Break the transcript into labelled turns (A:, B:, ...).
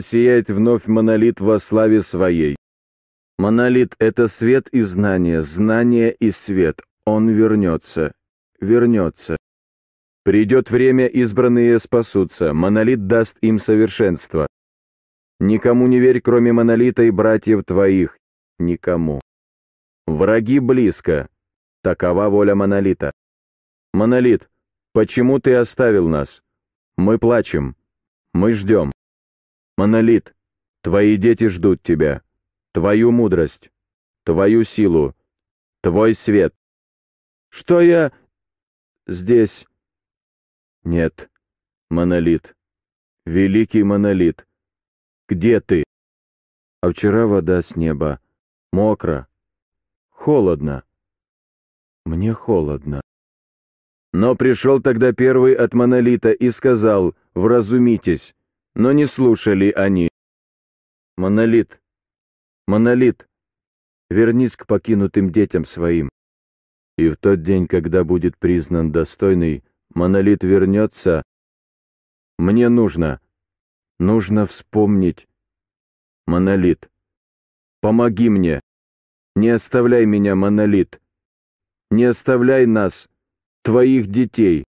A: засиять вновь монолит во славе своей. Монолит — это свет и знание, знание и свет. Он вернется, вернется. Придет время, избранные спасутся, монолит даст им совершенство. Никому не верь, кроме монолита и братьев твоих, никому. Враги близко, такова воля монолита. Монолит, почему ты оставил нас? Мы плачем, мы ждем. Монолит, твои дети ждут тебя, твою мудрость, твою силу, твой свет. Что я здесь? Нет, монолит, великий монолит,
B: где ты? А вчера вода с неба, мокро, холодно. Мне холодно. Но пришел
A: тогда первый от монолита и сказал, вразумитесь, но не слушали они. Монолит, монолит, вернись к покинутым детям своим. И в тот день, когда будет признан достойный, монолит вернется. Мне нужно, нужно вспомнить. Монолит, помоги мне. Не оставляй
B: меня, монолит. Не оставляй нас, твоих детей.